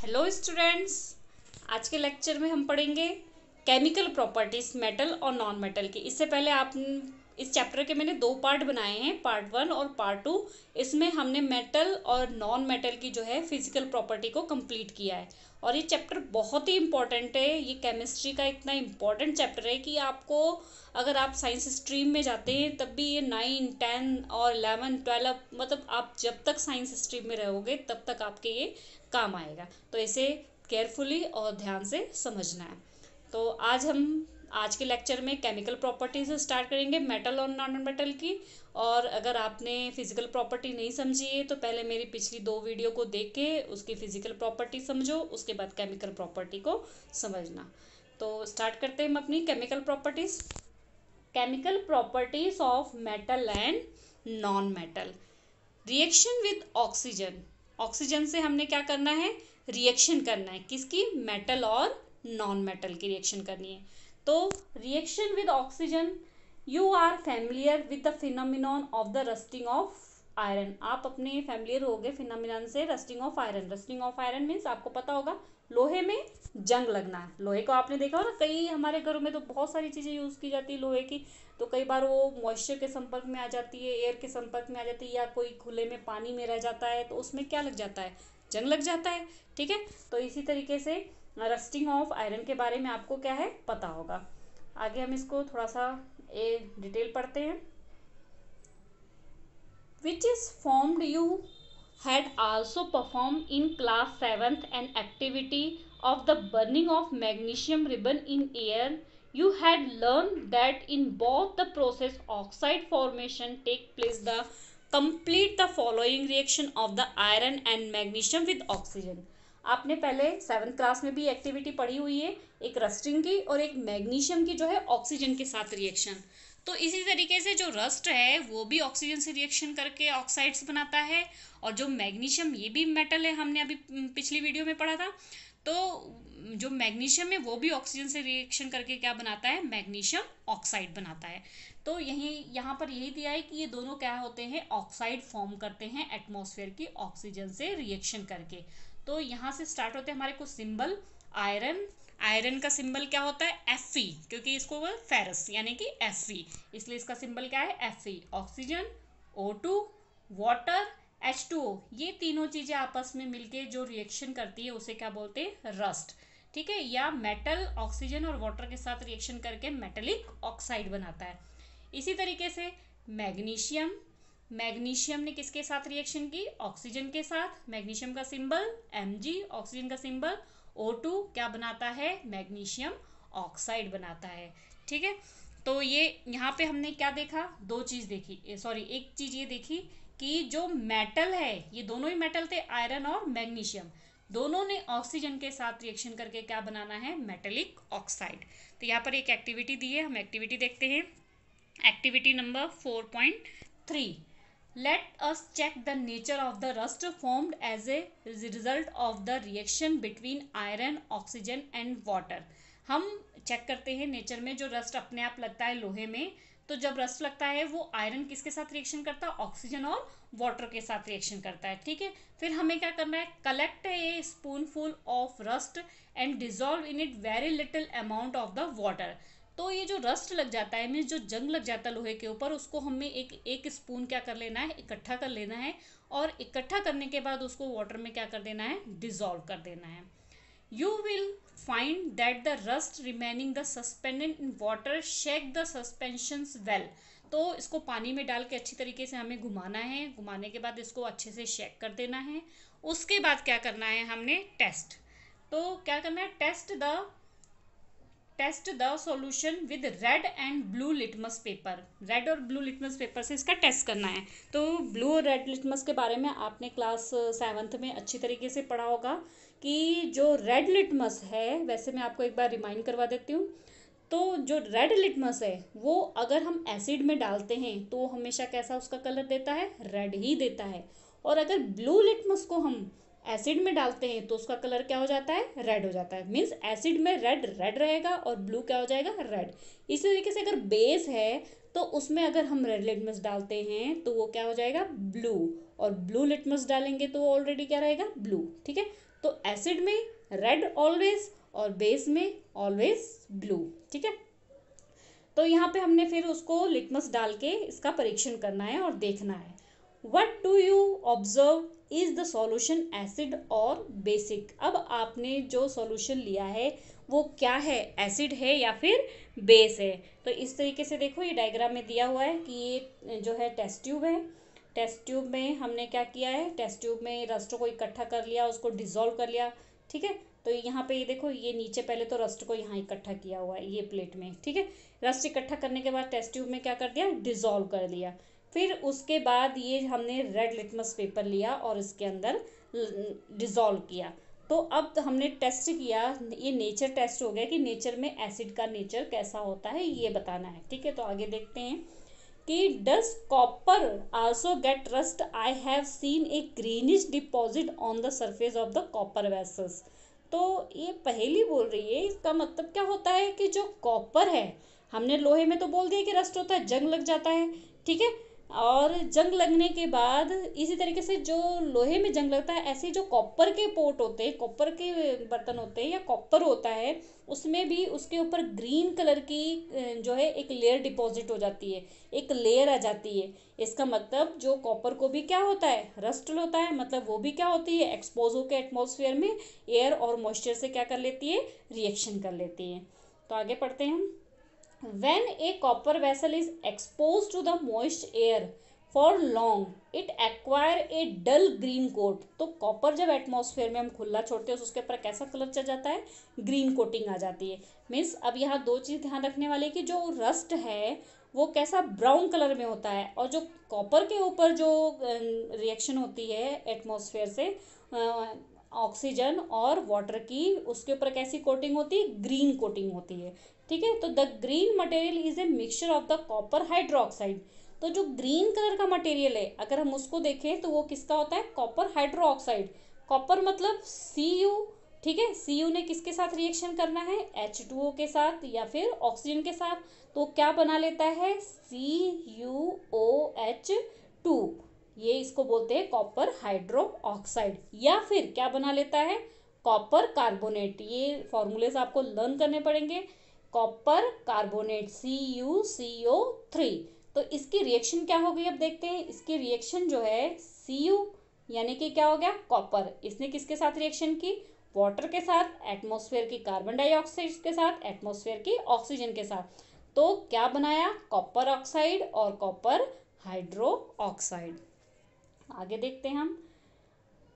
hello students आज के lecture में हम पढ़ेंगे केमिकल प्रॉपर्टीज मेटल और नॉन मेटल की इससे पहले आप इस चैप्टर के मैंने दो पार्ट बनाए हैं पार्ट वन और पार्ट टू इसमें हमने मेटल और नॉन मेटल की जो है फिजिकल प्रॉपर्टी को कंप्लीट किया है और ये चैप्टर बहुत ही इंपॉर्टेंट है ये केमिस्ट्री का इतना इम्पॉर्टेंट चैप्टर है कि आपको अगर आप साइंस स्ट्रीम में जाते हैं तब भी ये नाइन टेन और इलेवन ट्वेल्व मतलब आप जब तक साइंस स्ट्रीम में रहोगे तब तक आपके ये काम आएगा तो इसे केयरफुली और ध्यान से समझना है तो आज हम आज के लेक्चर में केमिकल प्रॉपर्टीज स्टार्ट करेंगे मेटल और नॉन मेटल की और अगर आपने फिजिकल प्रॉपर्टी नहीं समझी है तो पहले मेरी पिछली दो वीडियो को देख के उसकी फिजिकल प्रॉपर्टी समझो उसके बाद केमिकल प्रॉपर्टी को समझना तो स्टार्ट करते हैं हम अपनी chemical properties chemical properties of metal and non metal reaction with oxygen oxygen से हमने क्या करना है रिएक्शन करना है किसकी मेटल और नॉन मेटल की रिएक्शन करनी है तो reaction with oxygen you are familiar with the phenomenon of the rusting of iron आप अपने फैमिलियर हो गए फिनोमिनन से rusting of iron rusting of iron means आपको पता होगा लोहे में जंग लगना है लोहे को आपने देखा होगा कई हमारे घरों में तो बहुत सारी चीज़ें यूज़ की जाती है लोहे की तो कई बार वो मॉइस्चर के संपर्क में आ जाती है एयर के संपर्क में आ जाती है या कोई खुले में पानी में रह जाता है तो उसमें क्या लग जाता है जंग लग जाता है ठीक है तो इसी तरीके से रस्टिंग ऑफ आयरन के बारे में आपको क्या है पता होगा आगे हम इसको थोड़ा सा ए डिटेल पढ़ते हैं which is formed you had also perform in class seventh and activity of the burning of magnesium ribbon in air you had learn that in both the process oxide formation take place the complete the following reaction of the iron and magnesium with oxygen आपने पहले seventh class में भी activity पढ़ी हुई है एक rusting की और एक मैग्नीशियम की जो है ऑक्सीजन के साथ रिएक्शन तो इसी तरीके से जो रस्ट है वो भी ऑक्सीजन से रिएक्शन करके ऑक्साइड्स बनाता है और जो मैग्नीशियम ये भी मेटल है हमने अभी पिछली वीडियो में पढ़ा था तो जो मैग्नीशियम है वो भी ऑक्सीजन से रिएक्शन करके क्या बनाता है मैग्नीशियम ऑक्साइड बनाता है तो यही यहाँ पर यही दिया है कि ये दोनों क्या होते हैं ऑक्साइड फॉर्म करते हैं एटमोसफेयर की ऑक्सीजन से रिएक्शन करके तो यहाँ से स्टार्ट होते हैं हमारे कुछ सिंबल आयरन आयरन का सिंबल क्या होता है एफ क्योंकि इसको वो फेरस यानी कि एफ इसलिए इसका सिंबल क्या है F oxygen O two water H two O ये तीनों चीज़ें आपस में मिलके जो रिएक्शन करती है उसे क्या बोलते हैं रस्ट ठीक है या मेटल ऑक्सीजन और वाटर के साथ रिएक्शन करके मेटलिक ऑक्साइड बनाता है इसी तरीके से मैग्नीशियम मैग्नीशियम ने किसके साथ रिएक्शन की ऑक्सीजन के साथ मैग्नीशियम का सिंबल Mg ऑक्सीजन का सिंबल O2 क्या बनाता है मैग्नीशियम ऑक्साइड बनाता है ठीक है तो ये यहाँ पे हमने क्या देखा दो चीज़ देखी सॉरी एक चीज़ ये देखी कि जो मेटल है ये दोनों ही मेटल थे आयरन और मैग्नीशियम दोनों ने ऑक्सीजन के साथ रिएक्शन करके क्या बनाना है मेटेलिक ऑक्साइड तो यहाँ पर एक एक्टिविटी दी है हम एक्टिविटी देखते हैं activity number four point three let us check the nature of the rust formed as a result of the reaction between iron oxygen and water हम चेक करते हैं नेचर में जो रस्ट अपने आप लगता है लोहे में तो जब रस्ट लगता है वो आयरन किसके साथ रिएक्शन करता है ऑक्सीजन और वाटर के साथ रिएक्शन करता है ठीक है फिर हमें क्या करना है collect a spoonful of rust and dissolve in it very little amount of the water तो ये जो रस्ट लग जाता है मीन्स जो जंग लग जाता है लोहे के ऊपर उसको हमें एक एक स्पून क्या कर लेना है इकट्ठा कर लेना है और इकट्ठा करने के बाद उसको वाटर में क्या कर देना है डिजॉल्व कर देना है you will find that the rust remaining the suspended in water shake the suspensions well तो इसको पानी में डाल के अच्छी तरीके से हमें घुमाना है घुमाने के बाद इसको अच्छे से शेक कर देना है उसके बाद क्या करना है हमने टेस्ट तो क्या करना है test the test the solution with red and blue litmus paper red और ब्लू लिटमस पेपर से इसका टेस्ट करना है तो ब्लू और रेड लिटमस के बारे में आपने क्लास सेवन्थ में अच्छी तरीके से पढ़ा होगा कि जो रेड लिटमस है वैसे मैं आपको एक बार रिमाइंड करवा देती हूँ तो जो रेड लिटमस है वो अगर हम एसिड में डालते हैं तो हमेशा कैसा उसका कलर देता है रेड ही देता है और अगर ब्लू लिटमस को हम एसिड में डालते हैं तो उसका कलर क्या हो जाता है रेड हो जाता है मीन्स एसिड में रेड रेड रहेगा और ब्लू क्या हो जाएगा रेड इसी तरीके से अगर बेस है तो उसमें अगर हम रेड लिटमस डालते हैं तो वो क्या हो जाएगा ब्लू और ब्लू लिटमस डालेंगे तो वो ऑलरेडी क्या रहेगा ब्लू ठीक है तो एसिड में रेड ऑलवेज और बेस में ऑलवेज ब्लू ठीक है तो यहाँ पे हमने फिर उसको लिटमस डाल के इसका परीक्षण करना है और देखना है what do you observe is the solution acid और बेसिक अब आपने जो सॉल्यूशन लिया है वो क्या है एसिड है या फिर बेस है तो इस तरीके से देखो ये डायग्राम में दिया हुआ है कि ये जो है टेस्ट ट्यूब है टेस्ट ट्यूब में हमने क्या किया है टेस्ट ट्यूब में रस्ट को इकट्ठा कर लिया उसको डिजोल्व कर लिया ठीक है तो यहाँ पे ये देखो ये नीचे पहले तो रस्ट को यहाँ इकट्ठा किया हुआ है ये प्लेट में ठीक है रस्ट इकट्ठा करने के बाद टेस्ट ट्यूब में क्या कर दिया डिजोल्व कर दिया फिर उसके बाद ये हमने रेड लिटमस पेपर लिया और इसके अंदर डिज़ोल्व किया तो अब तो हमने टेस्ट किया ये नेचर टेस्ट हो गया कि नेचर में एसिड का नेचर कैसा होता है ये बताना है ठीक है तो आगे देखते हैं कि does copper also get rust I have seen a greenish deposit on the surface of the copper vessels तो ये पहली बोल रही है इसका मतलब क्या होता है कि जो कॉपर है हमने लोहे में तो बोल दिया कि रस्ट होता है जंग लग जाता है ठीक है और जंग लगने के बाद इसी तरीके से जो लोहे में जंग लगता है ऐसे जो कॉपर के पोट होते हैं कॉपर के बर्तन होते हैं या कॉपर होता है उसमें भी उसके ऊपर ग्रीन कलर की जो है एक लेयर डिपॉजिट हो जाती है एक लेयर आ जाती है इसका मतलब जो कॉपर को भी क्या होता है रस्ट होता है मतलब वो भी क्या होती है एक्सपोज होकर एटमोसफेयर में एयर और मॉइस्चर से क्या कर लेती है रिएक्शन कर लेती है तो आगे पढ़ते हैं हम when a copper vessel is exposed to the moist air for long it acquire a dull green coat तो कॉपर जब एटमोसफेयर में हम खुला छोड़ते हैं तो उसके ऊपर कैसा कलर चल जाता है ग्रीन कोटिंग आ जाती है मीन्स अब यहाँ दो चीज़ ध्यान रखने वाले कि जो रस्ट है वो कैसा ब्राउन कलर में होता है और जो कॉपर के ऊपर जो रिएक्शन होती है एटमोसफेयर से ऑक्सीजन और वाटर की उसके ऊपर कैसी कोटिंग होती है ग्रीन कोटिंग होती है ठीक है तो the green material is a mixture of the copper hydroxide तो जो ग्रीन कलर का मटेरियल है अगर हम उसको देखें तो वो किसका होता है कॉपर हाइड्रोक्साइड कॉपर मतलब सी यू ठीक है सी यू ने किसके साथ रिएक्शन करना है एच टू ओ के साथ या फिर ऑक्सीजन के साथ तो क्या बना लेता है C U O H two ये इसको बोलते हैं कॉपर हाइड्रो ऑक्साइड या फिर क्या बना लेता है कॉपर कार्बोनेट ये फॉर्मूलेज आपको लर्न करने पड़ेंगे copper carbonate C U C O three तो इसकी रिएक्शन क्या हो गई अब देखते हैं इसकी रिएक्शन जो है सी यू यानी कि क्या हो गया कॉपर इसने किसके साथ रिएक्शन की वाटर के साथ एटमॉस्फेयर की कार्बन डाइऑक्साइड के साथ एटमॉस्फेयर की ऑक्सीजन के साथ तो क्या बनाया कॉपर ऑक्साइड और कॉपर हाइड्रो ऑक्साइड आगे देखते हैं हम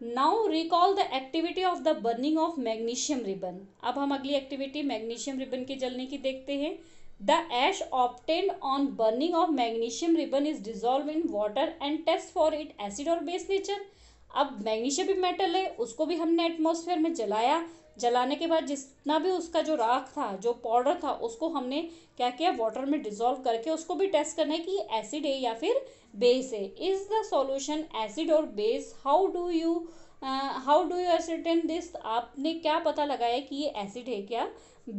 now recall the activity of the burning of magnesium ribbon अब हम अगली एक्टिविटी मैग्नीशियम रिबन के जलने की देखते हैं the ash obtain on burning of magnesium ribbon is dissolve in water and test for it acid और बेस नेचर अब मैग्नीशियम भी मेटल है उसको भी हमने एटमोसफेयर में जलाया जलाने के बाद जितना भी उसका जो राख था जो पाउडर था उसको हमने क्या किया वाटर में डिजोल्व करके उसको भी टेस्ट करना है कि ये एसिड है या फिर बेस है इज़ द सॉल्यूशन एसिड और base how do you how do you acid this आपने क्या पता लगाया कि ये एसिड है क्या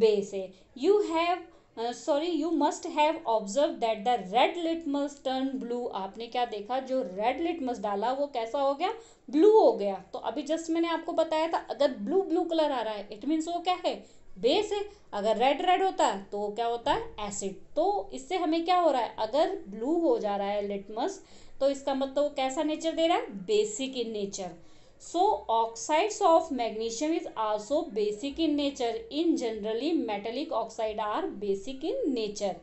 बेस है you have sorry you must have observe that the red litmus turn blue आपने क्या देखा जो रेड लिटमस डाला वो कैसा हो गया ब्लू हो गया तो अभी जस्ट मैंने आपको बताया था अगर ब्लू ब्लू कलर आ रहा है इट मीन्स वो क्या है बेस है अगर रेड रेड होता है तो क्या होता है एसिड तो इससे हमें क्या हो रहा है अगर ब्लू हो जा रहा है लिटमस तो इसका मतलब वो कैसा नेचर दे रहा है basic in nature so oxides of magnesium is also basic in nature in generally metallic oxide are basic in nature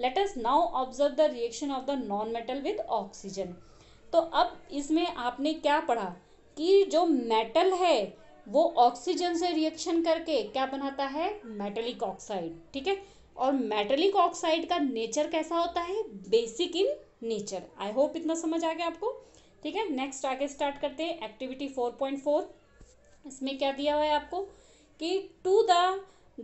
let us now observe the reaction of the non metal with oxygen तो अब इसमें आपने क्या पढ़ा कि जो metal है वो ऑक्सीजन से रिएक्शन करके क्या बनाता है मेटेलिक ऑक्साइड ठीक है और मेटेलिक ऑक्साइड का नेचर कैसा होता है basic in nature I hope इतना समझ आ गया आपको ठीक है नेक्स्ट आगे स्टार्ट करते हैं एक्टिविटी फोर पॉइंट फोर इसमें क्या दिया हुआ है आपको कि to the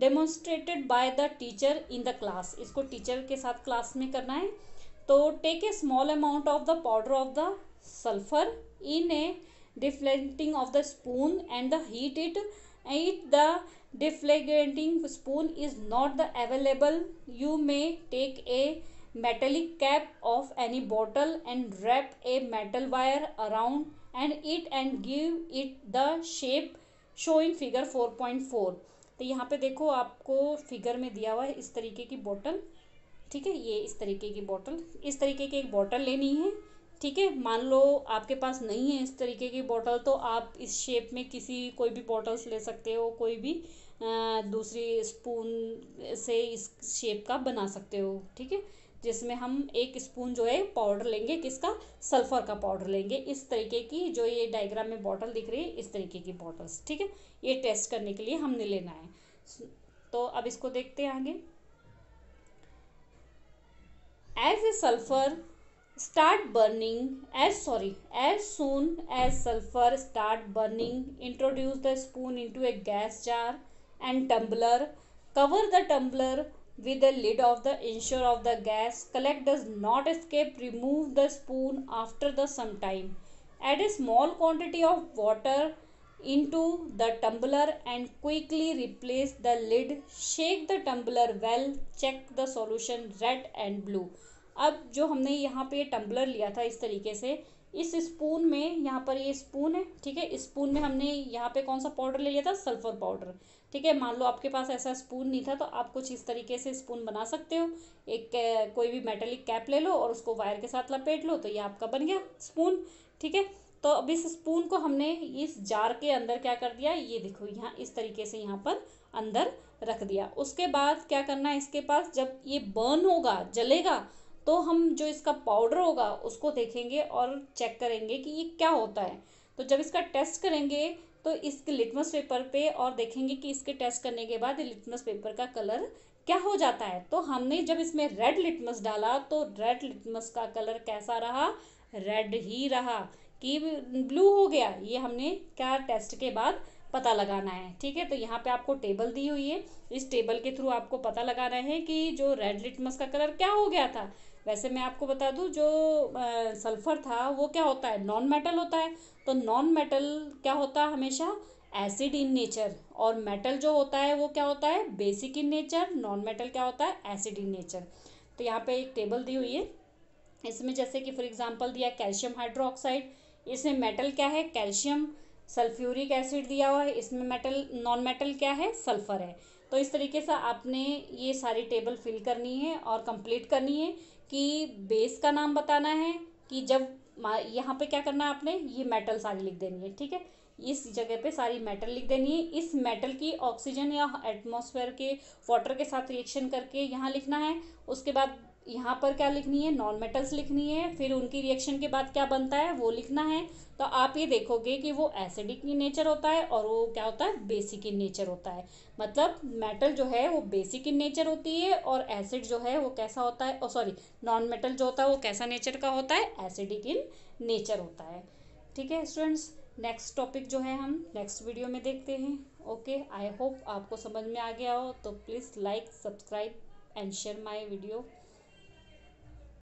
demonstrated by the teacher in the class इसको टीचर के साथ क्लास में करना है तो take a small amount of the powder of the sulphur in a deflecting of the spoon and the heat it it the deflagrating spoon is not the available you may take a metallic cap of any bottle and wrap a metal wire around and it and give it the shape showing figure 4.4 तो यहाँ पे देखो आपको figure में दिया हुआ है इस तरीके की बॉटल ठीक है ये इस तरीके की बॉटल इस तरीके की एक बॉटल लेनी है ठीक है मान लो आपके पास नहीं है इस तरीके की बॉटल तो आप इस शेप में किसी कोई भी बॉटल्स ले सकते हो कोई भी दूसरी स्पून से इस शेप का बना सकते हो ठीक है जिसमें हम एक स्पून जो है पाउडर लेंगे किसका सल्फर का पाउडर लेंगे इस तरीके की जो ये डायग्राम में बॉटल दिख रही है इस तरीके की बॉटल्स ठीक है ये टेस्ट करने के लिए हमने लेना है तो अब इसको देखते हैं आगे as a sulphur start burning as sorry as soon as sulfur start burning introduce the spoon into a gas jar and tumbler cover the tumbler with the lid of the ensure of the gas collect does not escape remove the spoon after the some time add a small quantity of water into the tumbler and quickly replace the lid shake the tumbler well check the solution red and blue अब जो हमने यहाँ पे tumbler लिया था इस तरीके से इस स्पून में यहाँ पर ये स्पून है ठीक है स्पून में हमने यहाँ पे कौन सा पाउडर ले लिया था सल्फर पाउडर ठीक है मान लो आपके पास ऐसा स्पून नहीं था तो आप कुछ इस तरीके से स्पून बना सकते हो एक कोई भी मेटेलिक कैप ले लो और उसको वायर के साथ लपेट लो तो ये आपका बन गया स्पून ठीक है तो अब इस स्पून को हमने इस जार के अंदर क्या कर दिया ये देखो यहाँ इस तरीके से यहाँ पर अंदर रख दिया उसके बाद क्या करना है इसके पास जब ये बर्न होगा जलेगा तो हम जो इसका पाउडर होगा उसको देखेंगे और चेक करेंगे कि ये क्या होता है तो जब इसका टेस्ट करेंगे तो इस लिटमस पेपर पे और देखेंगे कि इसके टेस्ट करने के बाद लिटमस पेपर का कलर क्या हो जाता है तो हमने जब इसमें रेड लिटमस डाला तो रेड लिटमस का कलर कैसा रहा रेड ही रहा कि ब्लू हो गया ये हमने क्या टेस्ट के बाद पता लगाना है ठीक है तो यहाँ पे आपको टेबल दी हुई है इस टेबल के थ्रू आपको पता लगाना है कि जो रेड लिटमस का कलर क्या हो गया था वैसे मैं आपको बता दूं जो सल्फ़र था वो क्या होता है नॉन मेटल होता है तो नॉन मेटल क्या होता है हमेशा एसिड इन नेचर और मेटल जो होता है वो क्या होता है basic in nature non metal क्या होता है एसिड इन नेचर तो यहाँ पे एक टेबल दी हुई है इसमें जैसे कि फॉर एग्जांपल दिया कैल्शियम हाइड्रोक्साइड इसमें मेटल क्या है कैल्शियम सल्फ्यूरिक एसिड दिया हुआ है इसमें मेटल नॉन मेटल क्या है सल्फ़र है तो इस तरीके से आपने ये सारी टेबल फिल करनी है और कंप्लीट करनी है कि बेस का नाम बताना है कि जब यहाँ पे क्या करना है आपने ये मेटल सारी लिख देनी है ठीक है इस जगह पे सारी मेटल लिख देनी है इस मेटल की ऑक्सीजन या एटमॉस्फेयर के वाटर के साथ रिएक्शन करके यहाँ लिखना है उसके बाद यहाँ पर क्या लिखनी है नॉन मेटल्स लिखनी है फिर उनकी रिएक्शन के बाद क्या बनता है वो लिखना है तो आप ये देखोगे कि वो एसिडिक इन नेचर होता है और वो क्या होता है बेसिक इन नेचर होता है मतलब मेटल जो है वो बेसिक इन नेचर होती है और एसिड जो है वो कैसा होता है और सॉरी नॉन मेटल जो होता है वो कैसा नेचर का होता है एसिडिक इन नेचर होता है ठीक है स्टूडेंट्स नेक्स्ट टॉपिक जो है हम नेक्स्ट वीडियो में देखते हैं ओके आई होप आपको समझ में आ गया हो तो please like subscribe and share my video